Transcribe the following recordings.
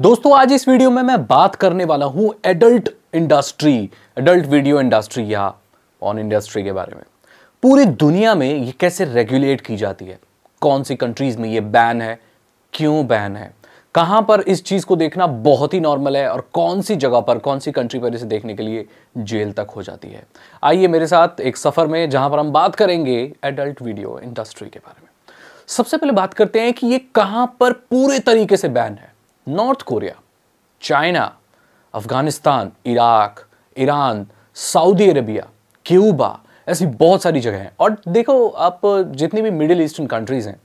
दोस्तों आज इस वीडियो में मैं बात करने वाला हूं adult industry adult video industry या ऑन इंडस्ट्री के बारे में पूरी दुनिया में ये कैसे रेगुलेट की जाती है कौन सी कंट्रीज में ये बैन है क्यों बैन है कहाँ पर इस चीज़ को देखना बहुत ही नॉर्मल है और कौन सी जगह पर कौन सी कंट्री पर इसे देखने के लिए जेल तक हो जाती है आइए मेरे साथ एक सफ़र में जहां पर हम बात करेंगे एडल्ट वीडियो इंडस्ट्री के बारे में सबसे पहले बात करते हैं कि ये कहाँ पर पूरे तरीके से बैन है North Korea China Afghanistan Iraq Iran Saudi Arabia Cuba ऐसी बहुत सारी जगह हैं और देखो आप जितनी भी मिडिल ईस्टर्न कंट्रीज़ हैं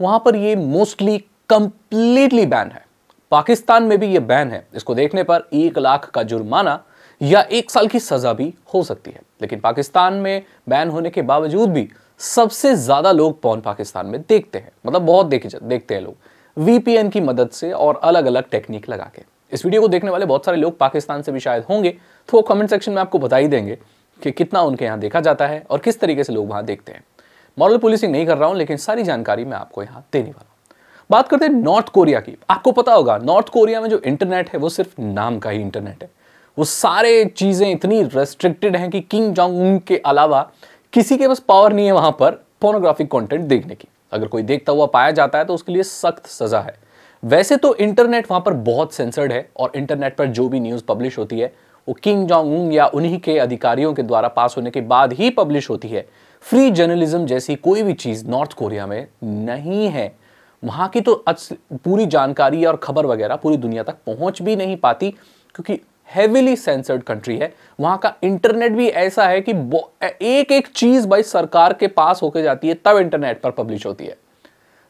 वहाँ पर ये मोस्टली कंप्लीटली बैन है पाकिस्तान में भी ये बैन है इसको देखने पर एक लाख का जुर्माना या एक साल की सज़ा भी हो सकती है लेकिन पाकिस्तान में बैन होने के बावजूद भी सबसे ज़्यादा लोग पौन पाकिस्तान में देखते हैं मतलब बहुत देखे देखते हैं लोग वीपीएन की मदद से और अलग अलग टेक्निक लगा के इस वीडियो को देखने वाले बहुत सारे लोग पाकिस्तान से भी शायद होंगे तो वो कमेंट सेक्शन में आपको बता ही देंगे कि कितना उनके यहाँ देखा जाता है और किस तरीके से लोग वहाँ देखते हैं मॉरल पुलिसिंग नहीं कर रहा हूँ लेकिन सारी जानकारी मैं आपको यहाँ देने वाला हूँ बात करते हैं नॉर्थ कोरिया की आपको पता होगा नॉर्थ कोरिया में जो इंटरनेट है वो सिर्फ नाम का ही इंटरनेट है वो सारे चीज़ें इतनी रेस्ट्रिक्टेड हैं कि किंग जोंग उन के अलावा किसी के पास पावर नहीं है वहां पर पोर्नोग्राफिक कंटेंट देखने की अगर कोई देखता हुआ पाया जाता है तो उसके लिए सख्त सज़ा है वैसे तो इंटरनेट वहां पर बहुत सेंसर्ड है और इंटरनेट पर जो भी न्यूज़ पब्लिश होती है वो किंग जोंग उंग या उन्हीं के अधिकारियों के द्वारा पास होने के बाद ही पब्लिश होती है फ्री जर्नलिज्म जैसी कोई भी चीज़ नॉर्थ कोरिया में नहीं है वहां की तो पूरी जानकारी और खबर वगैरह पूरी दुनिया तक पहुंच भी नहीं पाती क्योंकि हैविली सेंसर्ड कंट्री है वहां का इंटरनेट भी ऐसा है कि एक एक चीज़ भाई सरकार के पास होके जाती है तब इंटरनेट पर पब्लिश होती है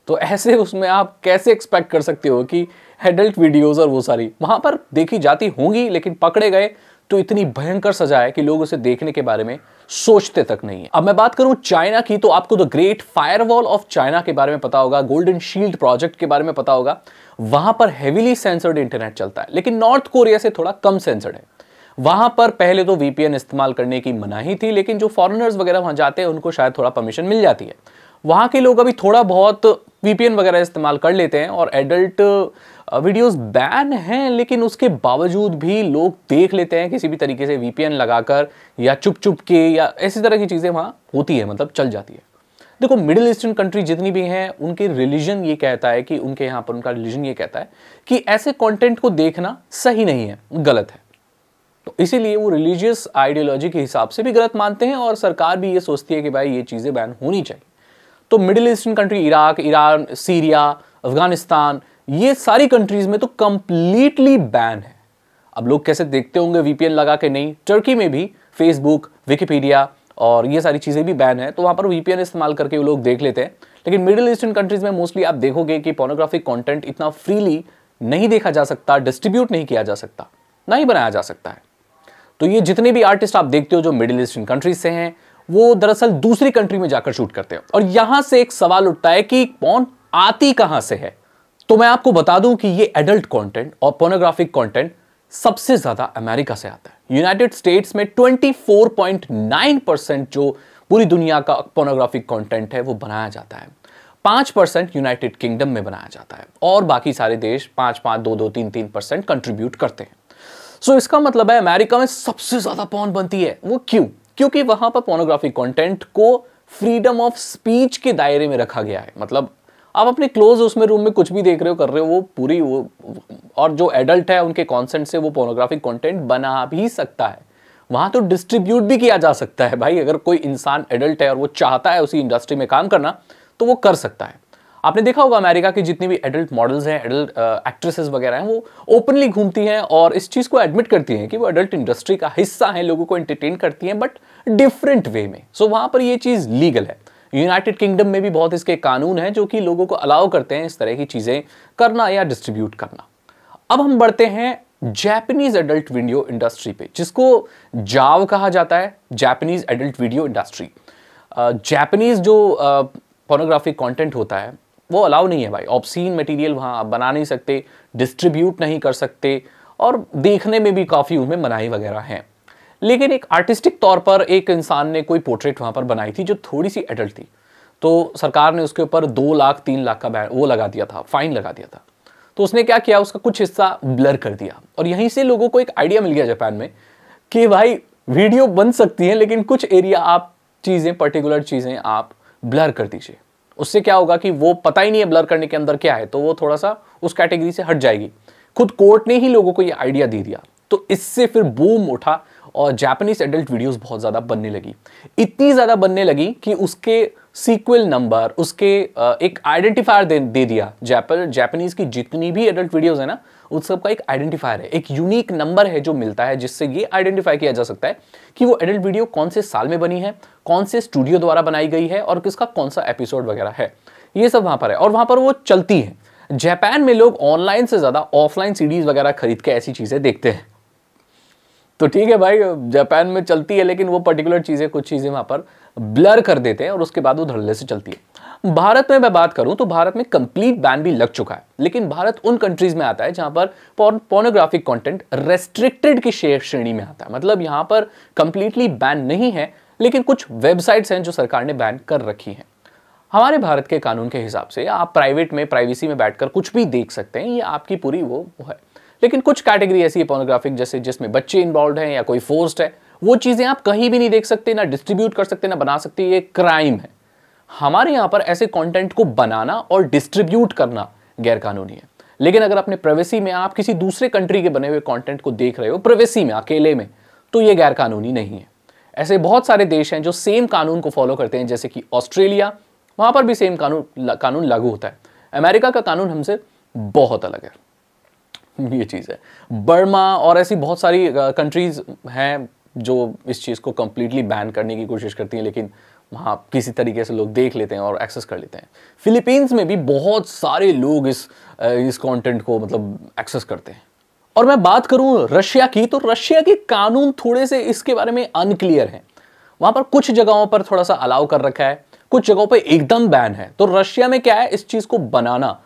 तो ऐसे उसमें आप कैसे एक्सपेक्ट कर सकते हो कि एडल्ट वीडियोज़ और वो सारी वहां पर देखी जाती होंगी लेकिन पकड़े गए तो इतनी भयंकर सजा है कि लोग उसे देखने के बारे में सोचते तक नहीं है अब मैं बात करूं चाइना की तो आपको the great firewall of China के बारे में पता होगा गोल्डन शील्ड प्रोजेक्ट के बारे में पता होगा वहां पर हेविली सेंसर्ड इंटरनेट चलता है लेकिन नॉर्थ कोरिया से थोड़ा कम सेंसर्ड है वहां पर पहले तो वीपीएन इस्तेमाल करने की मनाही थी लेकिन जो फॉरेनर्स वगैरह वहां जाते हैं उनको शायद थोड़ा परमिशन मिल जाती है वहां के लोग अभी थोड़ा बहुत वीपीएन वगैरह इस्तेमाल कर लेते हैं और एडल्ट वीडियोस बैन हैं लेकिन उसके बावजूद भी लोग देख लेते हैं किसी भी तरीके से वीपीएन लगाकर या चुप चुप के या ऐसी तरह की चीज़ें वहाँ होती है मतलब चल जाती है देखो मिडिल ईस्टर्न कंट्री जितनी भी हैं उनके रिलीजन ये कहता है कि उनके यहाँ पर उनका रिलीजन ये कहता है कि ऐसे कॉन्टेंट को देखना सही नहीं है गलत है तो इसीलिए वो रिलीजियस आइडियोलॉजी के हिसाब से भी गलत मानते हैं और सरकार भी ये सोचती है कि भाई ये चीज़ें बैन होनी चाहिए तो Middle Eastern country Iraq Iran Syria Afghanistan ये सारी कंट्रीज में तो कंप्लीटली बैन है अब लोग कैसे देखते होंगे वीपीएन लगा के नहीं टर्की में भी फेसबुक विकीपीडिया और ये सारी चीज़ें भी बैन है तो वहां पर वीपीएन इस्तेमाल करके वो लोग देख लेते हैं लेकिन मिडिल ईस्टर्न कंट्रीज़ में मोस्टली आप देखोगे कि पोर्नोग्राफिक कंटेंट इतना फ्रीली नहीं देखा जा सकता डिस्ट्रीब्यूट नहीं किया जा सकता ना ही बनाया जा सकता है तो ये जितने भी आर्टिस्ट आप देखते हो जो मिडिल ईस्टर्न कंट्रीज से हैं वो दरअसल दूसरी कंट्री में जाकर शूट करते हैं और यहां से एक सवाल उठता है कि पौन आती कहाँ से है तो मैं आपको बता दूं कि ये एडल्ट कंटेंट और पोर्नोग्राफिक कंटेंट सबसे ज्यादा अमेरिका से आता है यूनाइटेड स्टेट्स में 24.9 परसेंट जो पूरी दुनिया का पोर्नोग्राफिक कंटेंट है वो बनाया जाता है पांच परसेंट यूनाइटेड किंगडम में बनाया जाता है और बाकी सारे देश पांच पांच दो दो तीन तीन परसेंट कंट्रीब्यूट करते हैं सो so, इसका मतलब है अमेरिका में सबसे ज़्यादा पौन बनती है वो क्यों क्योंकि वहां पर पोर्नोग्राफिक कंटेंट को फ्रीडम ऑफ स्पीच के दायरे में रखा गया है मतलब आप अपने क्लोज उसमें रूम में कुछ भी देख रहे हो कर रहे हो वो पूरी वो और जो एडल्ट है उनके कॉन्सेंट से वो पोर्नोग्राफिक कॉन्टेंट बना भी सकता है वहाँ तो डिस्ट्रीब्यूट भी किया जा सकता है भाई अगर कोई इंसान एडल्ट है और वो चाहता है उसी इंडस्ट्री में काम करना तो वो कर सकता है आपने देखा होगा अमेरिका की जितनी भी एडल्ट मॉडल्स हैं एडल्ट एक्ट्रेसेस वगैरह हैं वो ओपनली घूमती हैं और इस चीज़ को एडमिट करती हैं कि वो एडल्ट इंडस्ट्री का हिस्सा हैं लोगों को एंटरटेन करती हैं बट डिफरेंट वे में सो so, वहाँ पर ये चीज़ लीगल है यूनाइटेड किंगडम में भी बहुत इसके कानून हैं जो कि लोगों को अलाउ करते हैं इस तरह की चीज़ें करना या डिस्ट्रीब्यूट करना अब हम बढ़ते हैं जैपनीज एडल्ट वीडियो इंडस्ट्री पे जिसको जाव कहा जाता है Japanese adult video industry Japanese जो पोर्नोग्राफिक कंटेंट होता है वो अलाउ नहीं है भाई ऑप्सीन मटेरियल वहाँ आप बना नहीं सकते डिस्ट्रीब्यूट नहीं कर सकते और देखने में भी काफ़ी उनमें मनाही वगैरह हैं लेकिन एक आर्टिस्टिक तौर पर एक इंसान ने कोई पोर्ट्रेट वहां पर बनाई थी जो थोड़ी सी एडल्ट थी तो सरकार ने उसके ऊपर दो लाख तीन लाख का वो लगा दिया था फाइन लगा दिया था तो उसने क्या किया उसका कुछ हिस्सा ब्लर कर दिया और यहीं से लोगों को एक आइडिया मिल गया जापान में कि भाई वीडियो बन सकती है लेकिन कुछ एरिया आप चीज़ें पर्टिकुलर चीज़ें आप ब्लर कर दीजिए उससे क्या होगा कि वो पता ही नहीं है ब्लर करने के अंदर क्या है तो वो थोड़ा सा उस कैटेगरी से हट जाएगी खुद कोर्ट ने ही लोगों को ये आइडिया दे दिया तो इससे फिर बूम उठा और जापानीज एडल्ट वीडियोस बहुत ज़्यादा बनने लगी इतनी ज़्यादा बनने लगी कि उसके सीक्वल नंबर उसके एक आइडेंटिफायर दे, दे दिया जैपल जापानीज़ की जितनी भी एडल्ट वीडियोस है ना उन सब का एक आइडेंटिफायर है एक यूनिक नंबर है जो मिलता है जिससे ये आइडेंटिफाई किया जा सकता है कि वो एडल्ट वीडियो कौन से साल में बनी है कौन से स्टूडियो द्वारा बनाई गई है और किसका कौन सा एपिसोड वगैरह है ये सब वहाँ पर है और वहाँ पर वो चलती है जापान में लोग ऑनलाइन से ज़्यादा ऑफलाइन सीडीज़ वगैरह खरीद के ऐसी चीज़ें देखते हैं तो ठीक है भाई जापान में चलती है लेकिन वो पर्टिकुलर चीज़ें कुछ चीज़ें वहाँ पर ब्लर कर देते हैं और उसके बाद वो धड़ल्ले से चलती है भारत में मैं बात करूं तो भारत में कंप्लीट बैन भी लग चुका है लेकिन भारत उन कंट्रीज में आता है जहां पर पोर्नोग्राफिक कंटेंट रेस्ट्रिक्टेड की श्रेणी में आता है मतलब यहां पर कंप्लीटली बैन नहीं है लेकिन कुछ वेबसाइट्स हैं जो सरकार ने बैन कर रखी हैं हमारे भारत के कानून के हिसाब से आप प्राइवेट में प्राइवेसी में बैठकर कुछ भी देख सकते हैं ये आपकी पूरी वो है लेकिन कुछ कैटेगरी ऐसी है पोर्नोग्राफिक जैसे जिसमें बच्चे इन्वॉल्व हैं या कोई फोर्स्ड है वो चीज़ें आप कहीं भी नहीं देख सकते ना डिस्ट्रीब्यूट कर सकते ना बना सकते ये क्राइम है हमारे यहाँ पर ऐसे कंटेंट को बनाना और डिस्ट्रीब्यूट करना गैरकानूनी है लेकिन अगर अपने प्रवेसी में आप किसी दूसरे कंट्री के बने हुए कंटेंट को देख रहे हो प्रवेसी में अकेले में तो ये गैरकानूनी नहीं है ऐसे बहुत सारे देश हैं जो सेम कानून को फॉलो करते हैं जैसे कि ऑस्ट्रेलिया वहां पर भी सेम कानून कानून लागू होता है अमेरिका का कानून हमसे बहुत अलग है ये चीज़ है बर्मा और ऐसी बहुत सारी कंट्रीज़ हैं जो इस चीज़ को कम्प्लीटली बैन करने की कोशिश करती हैं लेकिन वहाँ किसी तरीके से लोग देख लेते हैं और एक्सेस कर लेते हैं फिलीपींस में भी बहुत सारे लोग इस इस कंटेंट को मतलब एक्सेस करते हैं और मैं बात करूँ रशिया की तो रशिया के कानून थोड़े से इसके बारे में अनक्लियर हैं वहाँ पर कुछ जगहों पर थोड़ा सा अलाउ कर रखा है कुछ जगहों पर एकदम बैन है तो रशिया में क्या है इस चीज़ को बनाना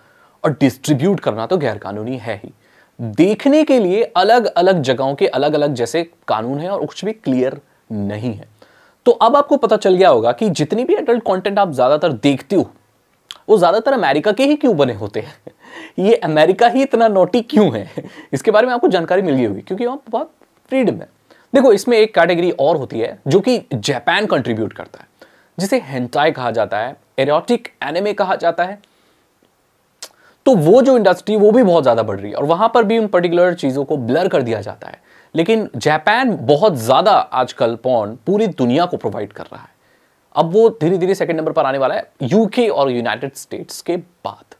और डिस्ट्रीब्यूट करना तो गैरकानूनी है ही देखने के लिए अलग अलग जगहों के अलग अलग जैसे कानून है और कुछ भी क्लियर नहीं है तो अब आपको पता चल गया होगा कि जितनी भी एडल्ट कंटेंट आप ज़्यादातर देखते हो वो ज़्यादातर अमेरिका के ही क्यों बने होते हैं ये अमेरिका ही इतना नोटी क्यों है इसके बारे में आपको जानकारी मिल गई होगी क्योंकि वहां बहुत फ्रीडम है देखो इसमें एक कैटेगरी और होती है जो कि जापान कंट्रीब्यूट करता है जिसे हेंटाई कहा जाता है एरोटिक एनेमे कहा जाता है तो वो जो इंडस्ट्री वो भी बहुत ज़्यादा बढ़ रही है और वहां पर भी उन पर्टिकुलर चीज़ों को ब्लर कर दिया जाता है लेकिन जापान बहुत ज़्यादा आजकल पॉन पूरी दुनिया को प्रोवाइड कर रहा है अब वो धीरे धीरे सेकेंड नंबर पर आने वाला है यूके और यूनाइटेड स्टेट्स के बाद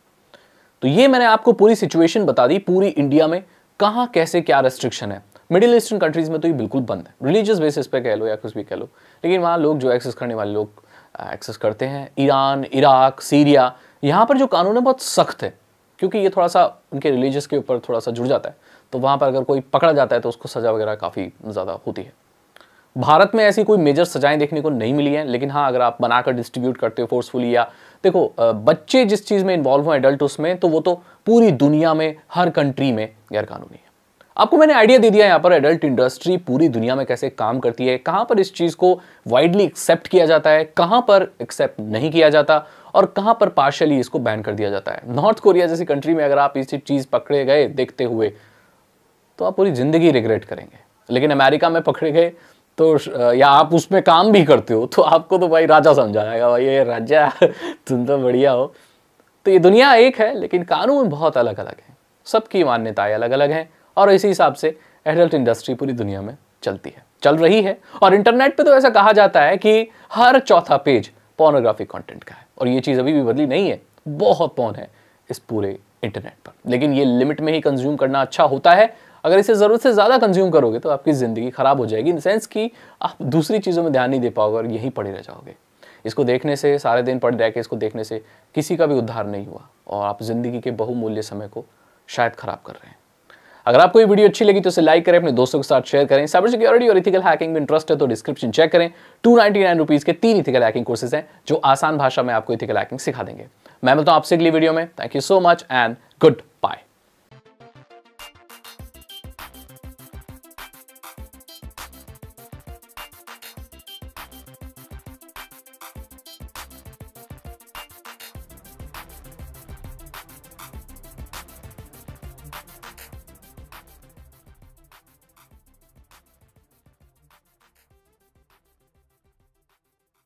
तो ये मैंने आपको पूरी सिचुएशन बता दी पूरी इंडिया में कहाँ कैसे क्या रेस्ट्रिक्शन है मिडिल ईस्टर्न कंट्रीज़ में तो ये बिल्कुल बंद है रिलीजियस बेसिस पे कह लो या कुछ भी कह लो लेकिन वहाँ लोग जो एक्सेस करने वाले लोग एक्सेस करते हैं ईरान इराक सीरिया यहाँ पर जो कानून है बहुत सख्त है क्योंकि ये थोड़ा सा उनके रिलीजियस के ऊपर थोड़ा सा जुड़ जाता है तो वहाँ पर अगर कोई पकड़ा जाता है तो उसको सज़ा वगैरह काफ़ी ज़्यादा होती है भारत में ऐसी कोई मेजर सजाएं देखने को नहीं मिली हैं लेकिन हाँ अगर आप बनाकर डिस्ट्रीब्यूट करते हो फोर्सफुली या देखो बच्चे जिस चीज़ में इन्वॉल्व हों एडल्ट उसमें तो वो तो पूरी दुनिया में हर कंट्री में गैरकानूनी है आपको मैंने आइडिया दे दिया यहाँ पर एडल्ट इंडस्ट्री पूरी दुनिया में कैसे काम करती है कहाँ पर इस चीज़ को वाइडली एक्सेप्ट किया जाता है कहाँ पर एक्सेप्ट नहीं किया जाता और कहाँ पर पार्शली इसको बैन कर दिया जाता है नॉर्थ कोरिया जैसी कंट्री में अगर आप इस चीज़ पकड़े गए देखते हुए तो आप पूरी ज़िंदगी रिग्रेट करेंगे लेकिन अमेरिका में पकड़े गए तो या आप उसमें काम भी करते हो तो आपको तो भाई राजा समझा जाएगा भाई ये राजा तुम तो बढ़िया हो तो ये दुनिया एक है लेकिन कानून बहुत अलग अलग है सबकी मान्यताएं अलग अलग हैं और इसी हिसाब से एडल्ट इंडस्ट्री पूरी दुनिया में चलती है चल रही है और इंटरनेट पे तो ऐसा कहा जाता है कि हर चौथा पेज पॉर्नोग्राफिक कंटेंट का है और ये चीज़ अभी भी बदली नहीं है बहुत पौन है इस पूरे इंटरनेट पर लेकिन ये लिमिट में ही कंज्यूम करना अच्छा होता है अगर इसे ज़रूरत से ज़्यादा कंज्यूम करोगे तो आपकी ज़िंदगी ख़राब हो जाएगी इन सेंस कि आप दूसरी चीज़ों में ध्यान नहीं दे पाओगे और यहीं पड़े रह जाओगे इसको देखने से सारे दिन पड़ रह के इसको देखने से किसी का भी उद्धार नहीं हुआ और आप ज़िंदगी के बहुमूल्य समय को शायद ख़राब कर रहे हैं अगर आपको ये वीडियो अच्छी लगी तो इसे लाइक करें अपने दोस्तों के साथ शेयर करें साइबर सिक्योरिटी और इथिकल हैकिंग में इंटरेस्ट है तो डिस्क्रिप्शन चेक करें टू रुपीज के तीन इथिकल हैकिंग कोर्सेज हैं जो आसान भाषा में आपको इथिकल हैकिंग सिखा देंगे मैं मिलता हूँ आपसे अगली वीडियो में thank you so much and good